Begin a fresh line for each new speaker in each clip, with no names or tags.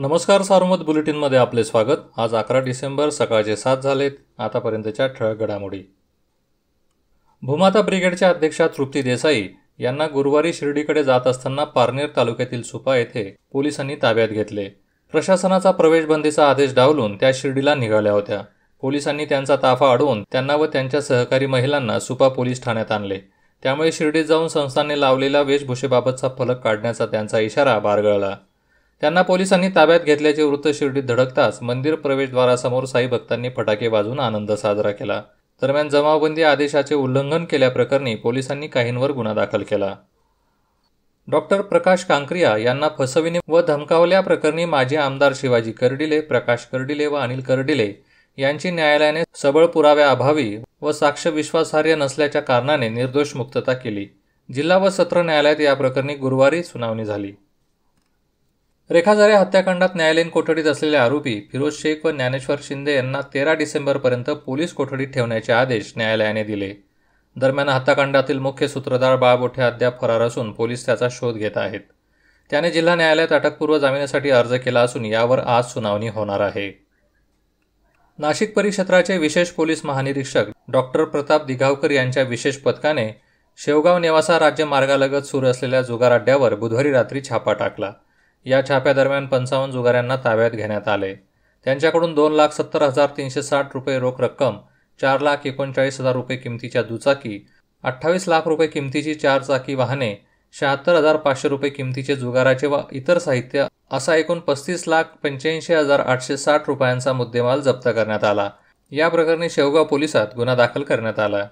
नमस्कार सार्वमत बुलेटिनमध्ये आपले स्वागत आज अकरा डिसेंबर सकाळचे सात झालेत आतापर्यंतच्या ठळक घडामोडी भूमाता ब्रिगेडच्या अध्यक्षा तृप्ती देसाई यांना गुरुवारी शिर्डीकडे जात असताना पारनेर तालुक्यातील सुपा येथे पोलिसांनी ताब्यात घेतले प्रशासनाचा प्रवेशबंदीचा आदेश डावलून त्या शिर्डीला निघाल्या होत्या पोलिसांनी त्यांचा ताफा अडवून त्यांना व त्यांच्या सहकारी महिलांना सुपा पोलीस ठाण्यात आणले त्यामुळे शिर्डीत जाऊन संस्थांनी लावलेला वेशभूषेबाबतचा फलक काढण्याचा त्यांचा इशारा बारगळला त्यांना पोलिसांनी ताब्यात घेतल्याचे वृत्त शिर्डीत धडकताच मंदिर प्रवेशद्वारासमोर साई भक्तांनी फटाके वाजून आनंद साजरा केला दरम्यान जमावबंदी आदेशाचे उल्लंघन केल्याप्रकरणी पोलिसांनी काहींवर गुन्हा दाखल केला डॉक्टर प्रकाश कांक्रिया यांना फसविणे व धमकावल्याप्रकरणी माजी आमदार शिवाजी कर्डिले प्रकाश कर्डिले व अनिल कर्डिले यांची न्यायालयाने सबळ पुराव्याअभावी व साक्ष विश्वासार्ह नसल्याच्या कारणाने निर्दोष मुक्तता केली जिल्हा व सत्र न्यायालयात या प्रकरणी गुरुवारी सुनावणी झाली रेखाझारे हत्याकांडात न्यायालयीन कोठडीत असलेले आरोपी फिरोज शेख व ज्ञानेश्वर शिंदे यांना तेरा डिसेंबरपर्यंत पोलीस कोठडीत ठेवण्याचे आदेश न्यायालयाने दिले दरम्यान हत्याकांडातील मुख्य सूत्रधार बाळबोठे अद्याप फरार असून पोलीस त्याचा शोध घेत आहेत त्याने जिल्हा न्यायालयात अटकपूर्व जामिनासाठी अर्ज केला असून यावर आज सुनावणी होणार आहे नाशिक परिक्षेत्राचे विशेष पोलीस महानिरीक्षक डॉक्टर प्रताप दिघावकर यांच्या विशेष पथकाने शेवगाव नेवासा राज्य मार्गालगत सुरू असलेल्या जुगार अड्ड्यावर बुधवारी रात्री छापा टाकला या छाप्यादरम्यान पंचावन्न जुगाऱ्यांना ताब्यात घेण्यात आले त्यांच्याकडून दोन लाख सत्तर हजार तीनशे साठ रुपये रोख रक्कम चार लाख एकोणचाळीस हजार रुपये किमतीच्या दुचाकी अठ्ठावीस लाख रुपये किमतीची चार चाकी वाहने शहात्तर हजार पाचशे रुपये किमतीचे जुगाराचे व इतर साहित्य असा एकूण पस्तीस लाख पंच्याऐंशी हजार आठशे साठ रुपयांचा मुद्देमाल जप्त करण्यात आला या प्रकरणी शेवगाव पोलिसात गुन्हा दाखल करण्यात आला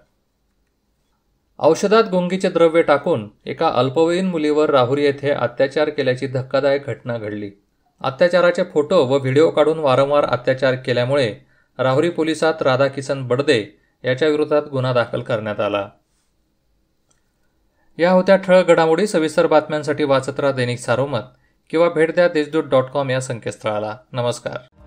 औषधात गुंगीचे द्रव्य टाकून एका अल्पवयीन मुलीवर राहुरी येथे अत्याचार केल्याची धक्कादायक घटना घडली अत्याचाराचे फोटो व व्हिडिओ काढून वारंवार अत्याचार केल्यामुळे राहुरी पोलिसात राधाकिसन बडदे याच्याविरोधात गुन्हा दाखल करण्यात आला या होत्या ठळक घडामोडी सविस्तर बातम्यांसाठी वाचत राहा दैनिक सारोमत किंवा भेट द्या देशदूत डॉट कॉम या संकेतस्थळाला नमस्कार